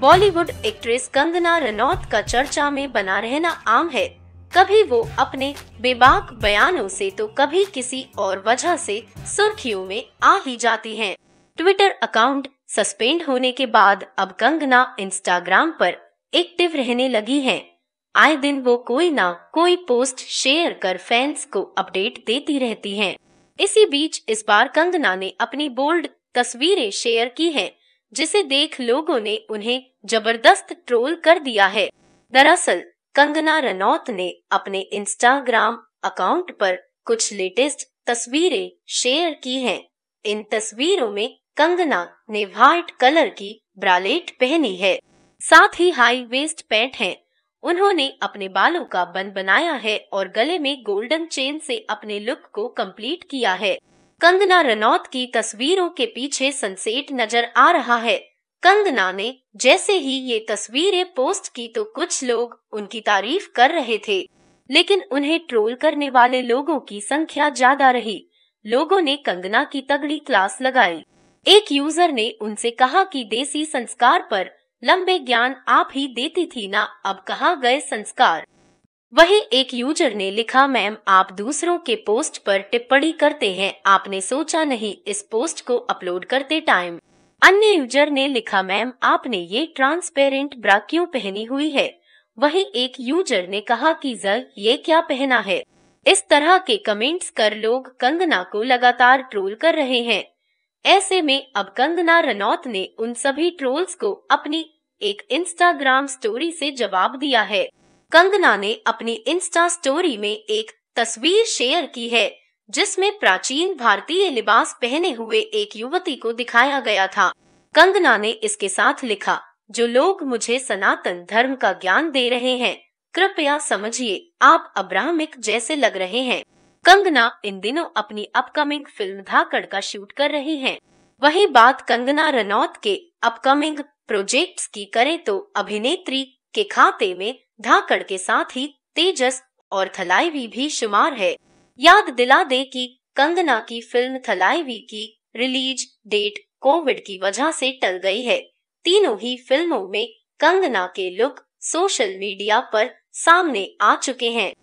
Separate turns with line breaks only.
Bollywood actress Kangana Ranaut का चर्चा में बना रहना आम है कभी वो अपने बेबाक बयानों से तो कभी किसी और वजह से सुर्खियों में आ ही जाती हैं। ट्विटर अकाउंट सस्पेंड होने के बाद अब कंगना इंस्टाग्राम पर एक्टिव रहने लगी हैं। आए दिन वो कोई ना कोई पोस्ट शेयर कर फैंस को अपडेट देती रहती हैं। इसी बीच इस बार कंगना ने अपनी बोल्ड तस्वीरें शेयर की हैं जिसे देख लोगों ने उन्हें जबरदस्त ट्रोल कर दिया है दरअसल कंगना रनौत ने अपने इंस्टाग्राम अकाउंट पर कुछ लेटेस्ट तस्वीरें शेयर की हैं। इन तस्वीरों में कंगना ने व्हाइट कलर की ब्रालेट पहनी है साथ ही हाई वेस्ट पैंट है उन्होंने अपने बालों का बन बनाया है और गले में गोल्डन चेन से अपने लुक को कंप्लीट किया है कंगना रनौत की तस्वीरों के पीछे सनसेट नजर आ रहा है कंगना ने जैसे ही ये तस्वीरें पोस्ट की तो कुछ लोग उनकी तारीफ कर रहे थे लेकिन उन्हें ट्रोल करने वाले लोगों की संख्या ज्यादा रही लोगों ने कंगना की तगड़ी क्लास लगाई एक यूजर ने उनसे कहा कि देसी संस्कार पर लंबे ज्ञान आप ही देती थी ना अब कहा गए संस्कार वही एक यूजर ने लिखा मैम आप दूसरों के पोस्ट पर टिप्पणी करते हैं आपने सोचा नहीं इस पोस्ट को अपलोड करते टाइम अन्य यूजर ने लिखा मैम आपने ये ट्रांसपेरेंट ब्रा क्यों पहनी हुई है वही एक यूजर ने कहा कि जर ये क्या पहना है इस तरह के कमेंट्स कर लोग कंगना को लगातार ट्रोल कर रहे हैं ऐसे में अब कंगना रनौत ने उन सभी ट्रोल्स को अपनी एक इंस्टाग्राम स्टोरी से जवाब दिया है कंगना ने अपनी इंस्टा स्टोरी में एक तस्वीर शेयर की है जिसमें प्राचीन भारतीय लिबास पहने हुए एक युवती को दिखाया गया था कंगना ने इसके साथ लिखा जो लोग मुझे सनातन धर्म का ज्ञान दे रहे हैं कृपया समझिए आप अब्राहमिक जैसे लग रहे हैं कंगना इन दिनों अपनी अपकमिंग फिल्म धाकड़ का शूट कर रही हैं। वही बात कंगना रनौत के अपकमिंग प्रोजेक्ट्स की करें तो अभिनेत्री के खाते में धाकड़ के साथ ही तेजस और थलाईवी भी शुमार है याद दिला दे कि कंगना की फिल्म थलाईवी की रिलीज डेट कोविड की वजह से टल गई है तीनों ही फिल्मों में कंगना के लुक सोशल मीडिया पर सामने आ चुके हैं